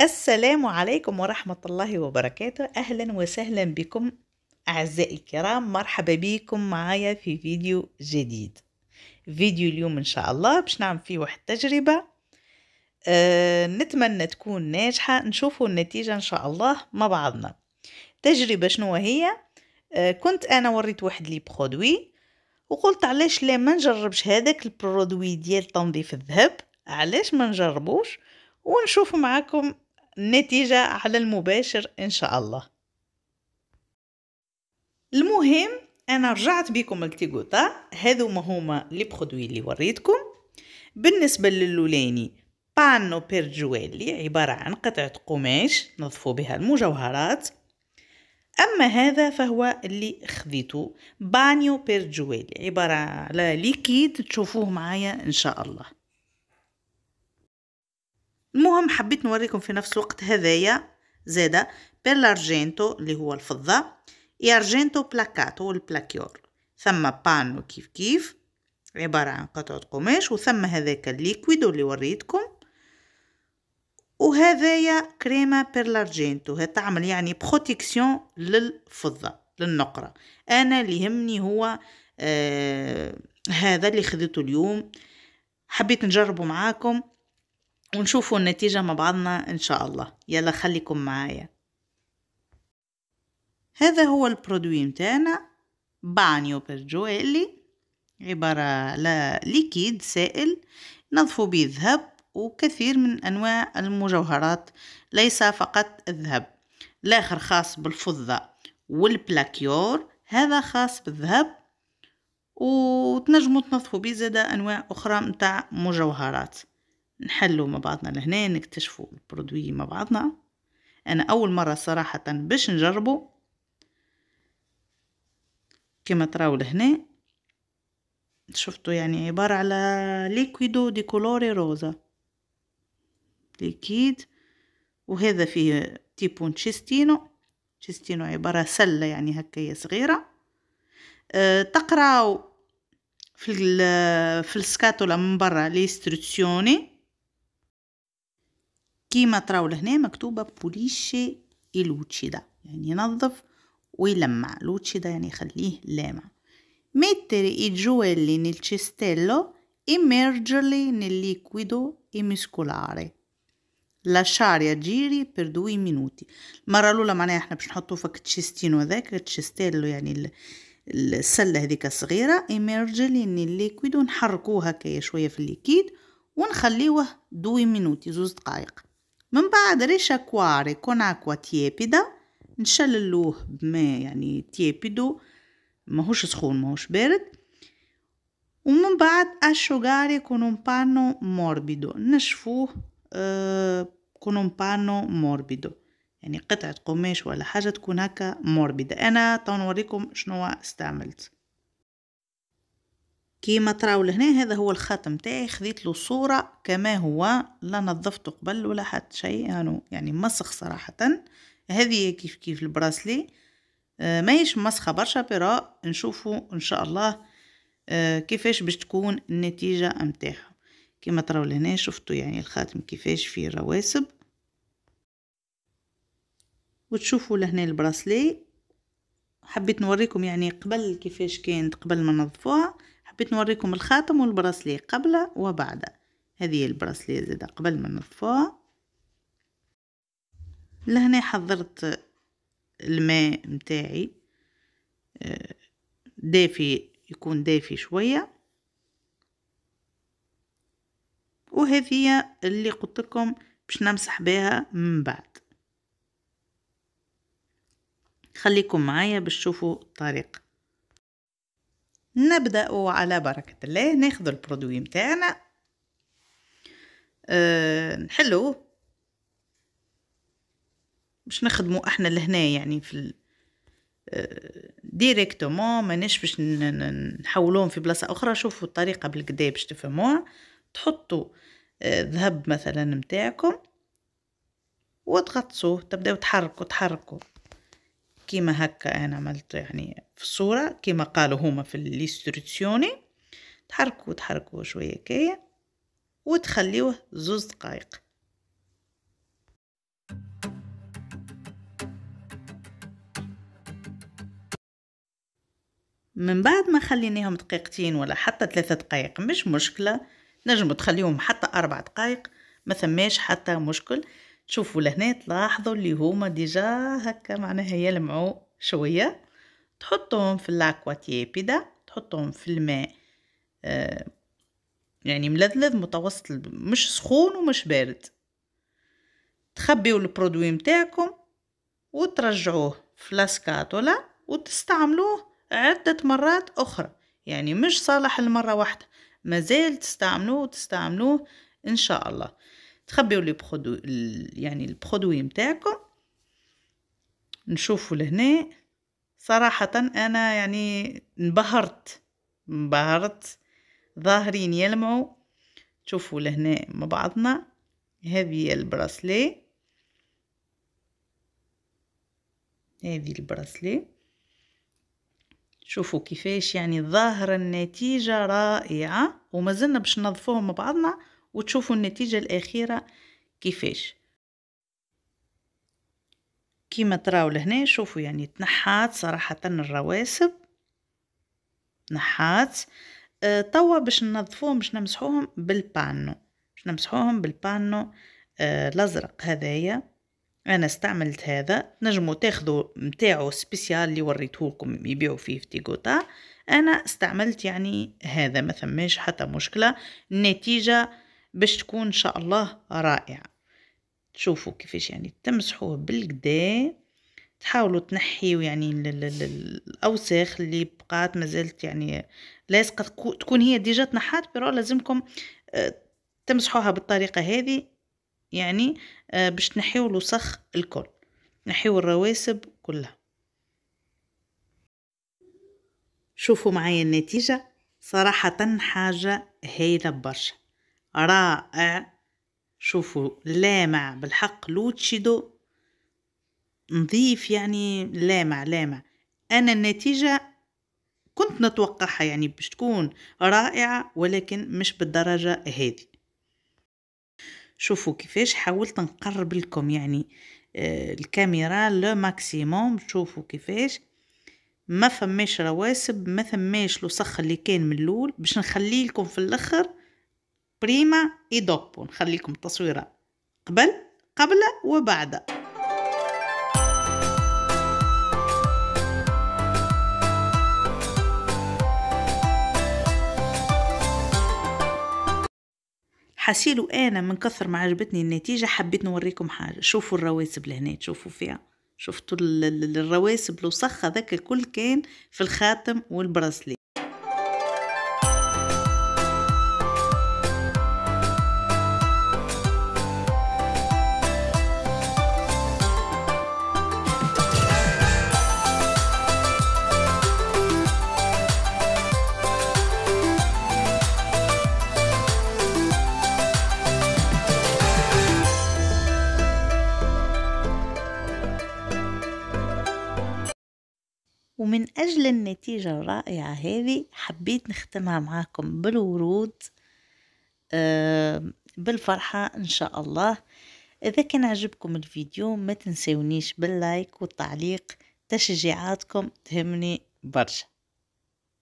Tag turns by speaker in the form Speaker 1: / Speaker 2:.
Speaker 1: السلام عليكم ورحمة الله وبركاته أهلا وسهلا بكم أعزائي الكرام مرحبا بكم معايا في فيديو جديد فيديو اليوم إن شاء الله باش نعمل فيه واحد تجربة أه نتمنى تكون ناجحة نشوفوا النتيجة إن شاء الله مع بعضنا تجربة شنو هي أه كنت أنا وريت واحد لي برودوي وقلت علاش لا ما نجربش هذاك البرودوي ديال تنظيف الذهب علاش ما نجربوش ونشوف معاكم النتيجة على المباشر إن شاء الله المهم أنا رجعت بكم التيغوتا هذو ما هما لي برودوي اللي وريتكم بالنسبة للولاني بانو بيرجويلي عبارة عن قطعة قماش نظفو بها المجوهرات أما هذا فهو اللي خذيته بانيو بيرجويلي عبارة على ليكيد تشوفوه معايا إن شاء الله المهم حبيت نوريكم في نفس الوقت هذايا زادا بيلارجينتو اللي هو الفضة يارجينتو بلاكاتو البلاكيور ثم بانو كيف كيف عبارة عن قطعة قماش وثم هذاك الليكويدو اللي وريتكم وهذايا كريمة بيرلارجينتو هي تعمل يعني بروتيكسيون للفضة للنقرة أنا اللي يهمني هو آه هذا اللي خذيته اليوم حبيت نجربه معاكم ونشوفوا النتيجة مع بعضنا إن شاء الله يلا خليكم معايا هذا هو البرودوي متاعنا بانيو برجويلي عبارة على ليكيد سائل نظفو به الذهب وكثير من أنواع المجوهرات ليس فقط الذهب الآخر خاص بالفضة والبلاكيور هذا خاص بالذهب وتنجموا تنظفوا به زادا أنواع أخرى متاع مجوهرات نحلوا مع بعضنا لهنا نكتشفوا البرودوي مع بعضنا انا اول مره صراحه باش نجربه كما تراو لهنا شفتوا يعني عباره على ليكويدو دي كولوري روزا ليكيد وهذا فيه تيبون تشيستينو تشيستينو عباره سله يعني هكايا صغيره أه تقراو في في السكاتولا من برا ليستريزيوني كيما تراو لهنا مكتوبه بوليشي لوتشيدا يعني ينظف ويلمع لوتشيدا يعني يخليه لامع mettere i gioielli nel cestello immergerli nel liquido emiscolare lasciare agire per due minuti المره الاولى معناها احنا باش نحطو فك تشيستينو هذاك تشيستيلو يعني السله هذيك الصغيره immergerli nel liquido نحركوها هكايا شويه في الليكيد ونخليوه دوي مينوتي زوز دقائق من بعد ريشه كواري كون اكوا تيبيدا نشللوه بماء يعني تيبيدو ماهوش سخون ماهوش بارد ومن بعد الشوغاري كونون بانو موربيدو نشفوه آه كونون بانو موربيدو يعني قطعة قماش ولا حاجة تكون هكا موربدة أنا تنوريكم شنو استعملت كيما تراو لهنا هذا هو الخاتم تاعي خذيت له صورة كما هو لا نظفته قبل ولا حتى شيء يعني, يعني مسخ صراحة هذه كيف كيف البراسلي آه ماهيش مسخة برشا برا نشوفوا ان شاء الله آه كيفاش باش تكون النتيجة نتاعها كيما تراو لهنا شفتوا يعني الخاتم كيفاش فيه رواسب وتشوفوا لهنا البراسلي حبيت نوريكم يعني قبل كيفاش كانت قبل ما نظفوها حبيت نوريكم الخاتم والبراسلي قبل وبعد هذه البراسلي زاده قبل ما نطفوها لهنا حضرت الماء متاعي آه، دافي يكون دافي شويه وهذه اللي قلت لكم باش نمسح بها من بعد خليكم معايا باش تشوفوا الطريقه نبدأ على بركة الله ناخذ البرودوي متاعنا أه نحلوه باش نخدمو احنا لهنا يعني في ال... أه ديريكتومون ماناش باش نحولوهم في بلاصه اخرى شوفوا الطريقه بالكدا باش تفهموها تحطوا أه، ذهب مثلا نتاعكم وتغطسوه تبداو تحركوا تحركوا كيما هكا انا عملت يعني في الصوره كيما قالوا هما في الاستريتسيوني تحركوا تحركوا شويه كي وتخليوه زوز دقائق من بعد ما خليناهم دقيقتين ولا حتى ثلاثة دقائق مش مشكلة نجم تخليهم حتى أربع دقائق ما ثماش حتى مشكل تشوفوا لهنا تلاحظوا اللي هما ديجا هكا معناها يلمعوا شويه تحطهم في لاكوا تيبيدا تحطهم في الماء آه يعني ملذلذ متوسط مش سخون ومش بارد تخبيو البرودوي نتاعكم وترجعوه في لاسكاتولا وتستعملوه عدة مرات أخرى يعني مش صالح المرة واحدة مازال تستعملوه وتستعملوه إن شاء الله تخبيو لي برودو يعني البرودوي نتاعكم نشوفوا لهنا صراحة أنا يعني انبهرت انبهرت ظاهرين يلمعوا تشوفوا لهنا مع بعضنا هذه البراسلي هذه البراسلي شوفوا كيفاش يعني ظاهرة النتيجة رائعة ومازلنا باش نظفوهم مع بعضنا وتشوفوا النتيجة الأخيرة كيفاش كيما تراو لهنا شوفوا يعني تنحات صراحة الرواسب نحات آه توا باش ننظفوهم باش نمسحوهم بالبانو باش نمسحوهم بالبانو آه الازرق هذايا انا استعملت هذا نجمو تاخذوا متاعو سبيسيال اللي وريتهولكم يبيعوا فيه في تيكوتا انا استعملت يعني هذا ما ثماش حتى مشكله النتيجه باش تكون ان شاء الله رائعه تشوفوا كيفاش يعني تمسحوه بالكدا تحاولوا تنحيوا يعني الاوساخ اللي بقات مازالت يعني لاصقه تكون هي ديجا تنحات برو لازمكم آه، تمسحوها بالطريقه هذه يعني آه، باش تنحيوا الوسخ الكل نحيوا الرواسب كلها شوفوا معايا النتيجه صراحه حاجه هايله برشا رائع شوفوا لامع بالحق لوتشيدو نظيف يعني لامع لامع انا النتيجه كنت نتوقعها يعني باش تكون رائعة ولكن مش بالدرجة هذه شوفوا كيفاش حاولت نقرب لكم يعني آه، الكاميرا لو ماكسيموم شوفوا كيفاش ما فماش رواسب ما فماش لصخ اللي كان من الاول باش نخلي لكم في الاخر بريما اي دوبو نخلي لكم التصويره قبل قبل وبعد حسيلو انا من كثر ما عجبتني النتيجه حبيت نوريكم حاجه شوفوا الرواسب لهنا تشوفوا فيها شفتوا الرواسب الوسخ هذاك الكل كان في الخاتم والبراسلي ومن أجل النتيجة الرائعة هذه حبيت نختمها معاكم بالورود آه، بالفرحة إن شاء الله إذا كان عجبكم الفيديو ما تنسونيش باللايك والتعليق تشجيعاتكم تهمني برشا